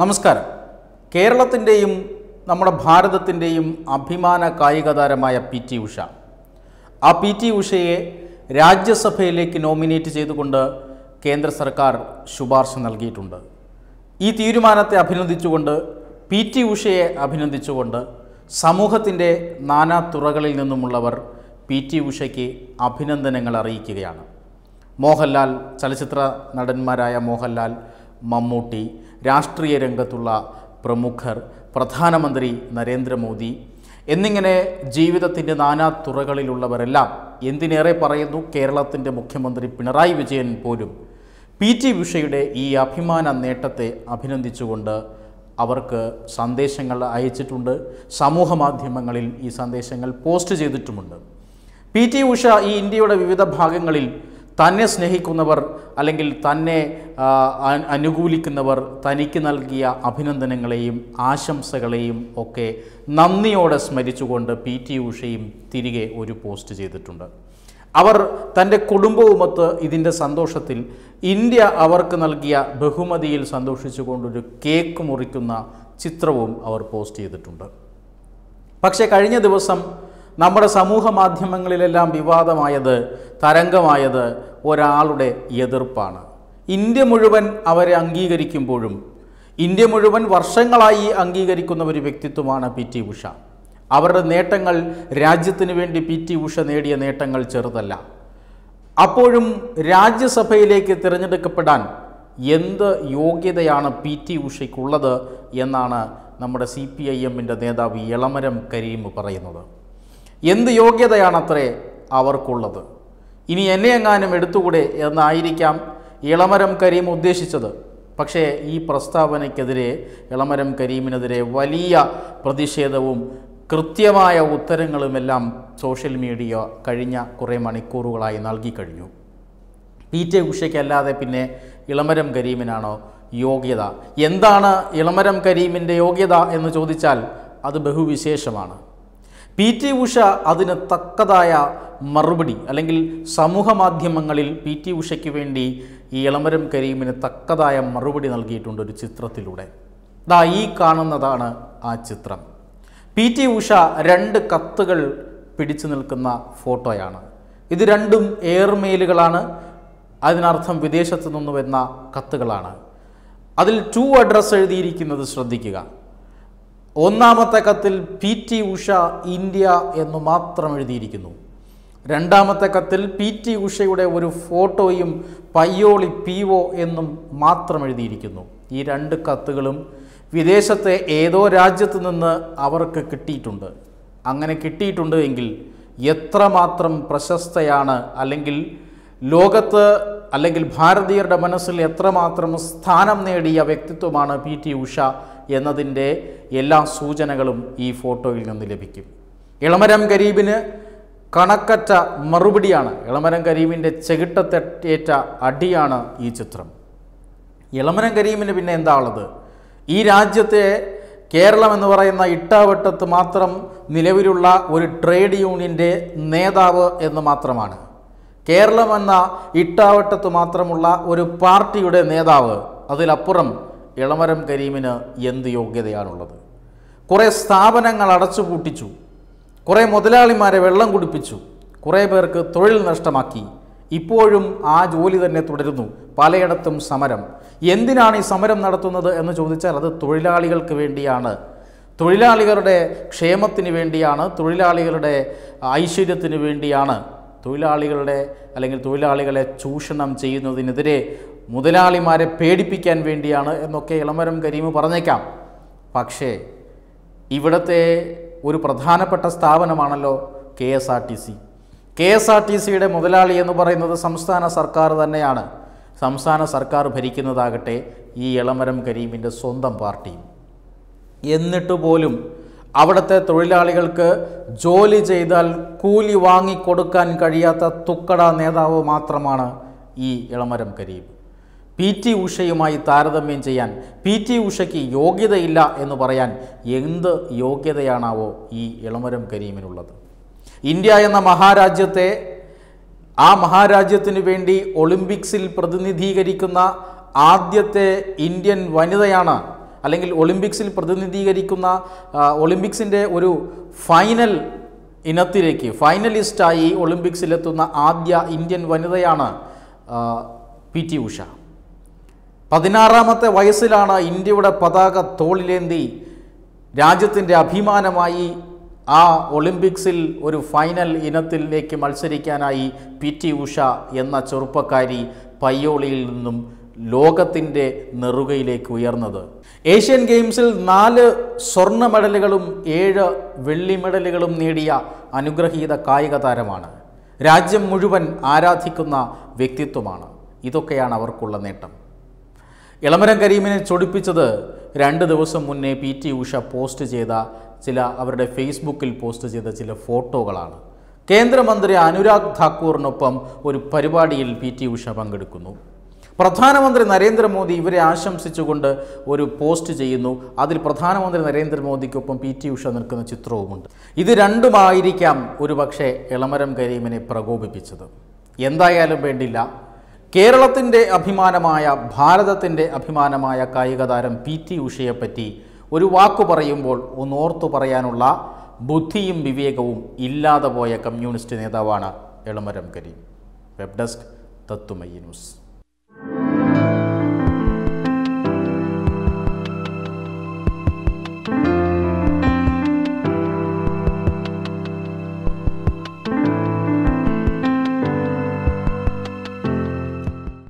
നമസ്കാരം കേരളത്തിൻ്റെയും നമ്മുടെ ഭാരതത്തിൻ്റെയും അഭിമാന കായിക താരമായ പി ടി ഉഷ ആ പി ടി ഉഷയെ രാജ്യസഭയിലേക്ക് നോമിനേറ്റ് ചെയ്തുകൊണ്ട് കേന്ദ്ര സർക്കാർ ശുപാർശ നൽകിയിട്ടുണ്ട് ഈ തീരുമാനത്തെ അഭിനന്ദിച്ചുകൊണ്ട് പി ടി ഉഷയെ അഭിനന്ദിച്ചുകൊണ്ട് സമൂഹത്തിൻ്റെ നാനാ തുറകളിൽ നിന്നുമുള്ളവർ പി ടി ഉഷയ്ക്ക് അഭിനന്ദനങ്ങൾ അറിയിക്കുകയാണ് മോഹൻലാൽ ചലച്ചിത്ര നടന്മാരായ മോഹൻലാൽ മമ്മൂട്ടി രാഷ്ട്രീയ രംഗത്തുള്ള പ്രമുഖർ പ്രധാനമന്ത്രി നരേന്ദ്രമോദി എന്നിങ്ങനെ ജീവിതത്തിൻ്റെ നാനാ തുറകളിലുള്ളവരെല്ലാം എന്തിനേറെ പറയുന്നു കേരളത്തിൻ്റെ മുഖ്യമന്ത്രി പിണറായി വിജയൻ പോലും പി ടി ഉഷയുടെ ഈ അഭിമാന നേട്ടത്തെ അഭിനന്ദിച്ചുകൊണ്ട് അവർക്ക് സന്ദേശങ്ങൾ അയച്ചിട്ടുണ്ട് സമൂഹ മാധ്യമങ്ങളിൽ ഈ സന്ദേശങ്ങൾ പോസ്റ്റ് ചെയ്തിട്ടുമുണ്ട് പി ടി ഉഷ ഈ ഇന്ത്യയുടെ വിവിധ ഭാഗങ്ങളിൽ തന്നെ സ്നേഹിക്കുന്നവർ അല്ലെങ്കിൽ തന്നെ അനുകൂലിക്കുന്നവർ തനിക്ക് നൽകിയ അഭിനന്ദനങ്ങളെയും ആശംസകളെയും ഒക്കെ നന്ദിയോടെ സ്മരിച്ചുകൊണ്ട് പി ടി ഉഷയും തിരികെ ഒരു പോസ്റ്റ് ചെയ്തിട്ടുണ്ട് അവർ തൻ്റെ കുടുംബവുമൊത്ത് ഇതിൻ്റെ സന്തോഷത്തിൽ ഇന്ത്യ അവർക്ക് നൽകിയ ബഹുമതിയിൽ സന്തോഷിച്ചുകൊണ്ടൊരു കേക്ക് മുറിക്കുന്ന ചിത്രവും അവർ പോസ്റ്റ് ചെയ്തിട്ടുണ്ട് പക്ഷേ കഴിഞ്ഞ ദിവസം നമ്മുടെ സമൂഹ മാധ്യമങ്ങളിലെല്ലാം വിവാദമായത് തരംഗമായത് ഒരാളുടെ എതിർപ്പാണ് ഇന്ത്യ മുഴുവൻ അവരെ അംഗീകരിക്കുമ്പോഴും ഇന്ത്യ മുഴുവൻ വർഷങ്ങളായി അംഗീകരിക്കുന്ന ഒരു വ്യക്തിത്വമാണ് പി ടി ഉഷ അവരുടെ നേട്ടങ്ങൾ രാജ്യത്തിന് വേണ്ടി പി ടി ഉഷ നേടിയ നേട്ടങ്ങൾ ചെറുതല്ല അപ്പോഴും രാജ്യസഭയിലേക്ക് തിരഞ്ഞെടുക്കപ്പെടാൻ എന്ത് യോഗ്യതയാണ് പി ടി ഉഷയ്ക്കുള്ളത് എന്നാണ് നമ്മുടെ സി പി ഐ എമ്മിൻ്റെ നേതാവ് ഇളമരം കരീം പറയുന്നത് എന്ത് യോഗ്യതയാണത്രേ അവർക്കുള്ളത് ഇനി എന്നെ എങ്ങാനും എടുത്തുകൂടെ എന്നായിരിക്കാം ഇളമരം കരീം ഉദ്ദേശിച്ചത് പക്ഷേ ഈ പ്രസ്താവനയ്ക്കെതിരെ ഇളമരം കരീമിനെതിരെ വലിയ പ്രതിഷേധവും കൃത്യമായ ഉത്തരങ്ങളുമെല്ലാം സോഷ്യൽ മീഡിയ കഴിഞ്ഞ കുറേ മണിക്കൂറുകളായി നൽകി കഴിഞ്ഞു പി ടെ ഉഷയ്ക്കല്ലാതെ പിന്നെ ഇളമരം കരീമിനാണോ യോഗ്യത എന്താണ് ഇളമരം കരീമിൻ്റെ യോഗ്യത എന്ന് ചോദിച്ചാൽ അത് ബഹുവിശേഷമാണ് പി ടി ഉഷ അതിന് തക്കതായ മറുപടി അല്ലെങ്കിൽ സമൂഹ മാധ്യമങ്ങളിൽ പി ടി ഉഷയ്ക്ക് വേണ്ടി ഈ ഇളമരം കരീമിന് തക്കതായ മറുപടി നൽകിയിട്ടുണ്ട് ഒരു ചിത്രത്തിലൂടെ ദാ ഈ കാണുന്നതാണ് ആ ചിത്രം പി ടി ഉഷ രണ്ട് കത്തുകൾ പിടിച്ചു നിൽക്കുന്ന ഫോട്ടോയാണ് ഇത് രണ്ടും എയർമെയിലുകളാണ് അതിനർത്ഥം വിദേശത്തു നിന്ന് വരുന്ന കത്തുകളാണ് അതിൽ ടു അഡ്രസ്സ് എഴുതിയിരിക്കുന്നത് ശ്രദ്ധിക്കുക ഒന്നാമത്തെ കത്തിൽ പി ടി ഉഷ ഇന്ത്യ എന്ന് മാത്രം എഴുതിയിരിക്കുന്നു രണ്ടാമത്തെ കത്തിൽ പി ടി ഉഷയുടെ ഒരു ഫോട്ടോയും പയ്യോളി പി ഒ എന്നും മാത്രം എഴുതിയിരിക്കുന്നു ഈ രണ്ട് കത്തുകളും വിദേശത്തെ ഏതോ രാജ്യത്തു നിന്ന് അവർക്ക് കിട്ടിയിട്ടുണ്ട് അങ്ങനെ കിട്ടിയിട്ടുണ്ട് എങ്കിൽ എത്രമാത്രം പ്രശസ്തയാണ് അല്ലെങ്കിൽ ലോകത്ത് അല്ലെങ്കിൽ ഭാരതീയരുടെ മനസ്സിൽ എത്രമാത്രം സ്ഥാനം നേടിയ വ്യക്തിത്വമാണ് പി ടി ഉഷ എന്നതിൻ്റെ എല്ലാ സൂചനകളും ഈ ഫോട്ടോയിൽ നിന്ന് ലഭിക്കും ഇളമരം കരീബിന് കണക്കറ്റ മറുപടിയാണ് ഇളമരം കരീമിൻ്റെ ചെകിട്ടത്തേറ്റ അടിയാണ് ഈ ചിത്രം ഇളമരം കരീമിന് പിന്നെ എന്താ ഉള്ളത് ഈ രാജ്യത്തെ കേരളം എന്ന് പറയുന്ന ഇട്ടാവട്ടത്ത് മാത്രം നിലവിലുള്ള ഒരു ട്രേഡ് യൂണിയൻ്റെ നേതാവ് എന്ന് മാത്രമാണ് കേരളം എന്ന ഇട്ടാവട്ടത്ത് മാത്രമുള്ള ഒരു പാർട്ടിയുടെ നേതാവ് അതിലപ്പുറം ഇളമരം കരീമിന് എന്ത് യോഗ്യതയാണുള്ളത് കുറേ സ്ഥാപനങ്ങൾ അടച്ചുപൂട്ടിച്ചു കുറേ മുതലാളിമാരെ വെള്ളം കുടിപ്പിച്ചു കുറേ പേർക്ക് തൊഴിൽ നഷ്ടമാക്കി ഇപ്പോഴും ആ ജോലി തന്നെ തുടരുന്നു പലയിടത്തും സമരം എന്തിനാണ് ഈ സമരം നടത്തുന്നത് എന്ന് ചോദിച്ചാൽ അത് തൊഴിലാളികൾക്ക് വേണ്ടിയാണ് തൊഴിലാളികളുടെ ക്ഷേമത്തിന് വേണ്ടിയാണ് തൊഴിലാളികളുടെ ഐശ്വര്യത്തിന് വേണ്ടിയാണ് തൊഴിലാളികളുടെ അല്ലെങ്കിൽ തൊഴിലാളികളെ ചൂഷണം ചെയ്യുന്നതിനെതിരെ മുതലാളിമാരെ പേടിപ്പിക്കാൻ വേണ്ടിയാണ് എന്നൊക്കെ ഇളമരം കരീം പറഞ്ഞേക്കാം പക്ഷേ ഇവിടുത്തെ ഒരു പ്രധാനപ്പെട്ട സ്ഥാപനമാണല്ലോ K S R T C K S R T സിയുടെ മുതലാളി എന്ന് പറയുന്നത് സംസ്ഥാന സർക്കാർ തന്നെയാണ് സംസ്ഥാന സർക്കാർ ഭരിക്കുന്നതാകട്ടെ ഈ ഇളമരം കരീമിൻ്റെ സ്വന്തം പാർട്ടിയും എന്നിട്ട് പോലും അവിടുത്തെ തൊഴിലാളികൾക്ക് ജോലി ചെയ്താൽ കൂലി വാങ്ങിക്കൊടുക്കാൻ കഴിയാത്ത തുക്കട നേതാവ് മാത്രമാണ് ഈ ഇളമരം കരീബ് പി ടി ഉഷയുമായി താരതമ്യം ചെയ്യാൻ പി ടി ഉഷയ്ക്ക് യോഗ്യതയില്ല എന്ന് പറയാൻ എന്ത് യോഗ്യതയാണാവോ ഈ ഇളമരം കരീമിനുള്ളത് ഇന്ത്യ എന്ന മഹാരാജ്യത്തെ ആ മഹാരാജ്യത്തിനു വേണ്ടി ഒളിമ്പിക്സിൽ പ്രതിനിധീകരിക്കുന്ന ആദ്യത്തെ ഇന്ത്യൻ വനിതയാണ് അല്ലെങ്കിൽ ഒളിമ്പിക്സിൽ പ്രതിനിധീകരിക്കുന്ന ഒളിമ്പിക്സിൻ്റെ ഒരു ഫൈനൽ ഇനത്തിലേക്ക് ഫൈനലിസ്റ്റായി ഒളിമ്പിക്സിലെത്തുന്ന ആദ്യ ഇന്ത്യൻ വനിതയാണ് പി ടി ഉഷ പതിനാറാമത്തെ വയസ്സിലാണ് ഇന്ത്യയുടെ പതാക തോളിലേന്തി രാജ്യത്തിൻ്റെ അഭിമാനമായി ആ ഒളിമ്പിക്സിൽ ഒരു ഫൈനൽ ഇനത്തിലേക്ക് മത്സരിക്കാനായി പി ടി ഉഷ എന്ന ചെറുപ്പക്കാരി പയ്യോളിയിൽ നിന്നും ലോകത്തിൻ്റെ നെറുകയിലേക്ക് ഉയർന്നത് ഏഷ്യൻ ഗെയിംസിൽ നാല് സ്വർണ്ണ മെഡലുകളും ഏഴ് വെള്ളി മെഡലുകളും നേടിയ അനുഗ്രഹീത കായിക താരമാണ് രാജ്യം മുഴുവൻ ആരാധിക്കുന്ന വ്യക്തിത്വമാണ് ഇതൊക്കെയാണ് അവർക്കുള്ള നേട്ടം ഇളമരം കരീമിനെ ചൊടിപ്പിച്ചത് രണ്ട് ദിവസം മുന്നേ പി ടി ഉഷ പോസ്റ്റ് ചെയ്ത ചില അവരുടെ ഫേസ്ബുക്കിൽ പോസ്റ്റ് ചെയ്ത ചില ഫോട്ടോകളാണ് കേന്ദ്രമന്ത്രി അനുരാഗ് ഠാക്കൂറിനൊപ്പം ഒരു പരിപാടിയിൽ പി ടി ഉഷ പങ്കെടുക്കുന്നു പ്രധാനമന്ത്രി നരേന്ദ്രമോദി ഇവരെ ആശംസിച്ചുകൊണ്ട് ഒരു പോസ്റ്റ് ചെയ്യുന്നു അതിൽ പ്രധാനമന്ത്രി നരേന്ദ്രമോദിക്കൊപ്പം പി ടി ഉഷ നിൽക്കുന്ന ചിത്രവുമുണ്ട് ഇത് രണ്ടുമായിരിക്കാം ഒരു പക്ഷേ എളമരം കരീമിനെ പ്രകോപിപ്പിച്ചത് എന്തായാലും വേണ്ടില്ല കേരളത്തിൻ്റെ അഭിമാനമായ ഭാരതത്തിൻ്റെ അഭിമാനമായ താരം പി ടി ഉഷയെപ്പറ്റി ഒരു വാക്ക് പറയുമ്പോൾ ഒന്ന് ഓർത്തു പറയാനുള്ള ബുദ്ധിയും വിവേകവും ഇല്ലാതെ പോയ കമ്മ്യൂണിസ്റ്റ് നേതാവാണ് Elamaram Kareem web desk Thathumayya news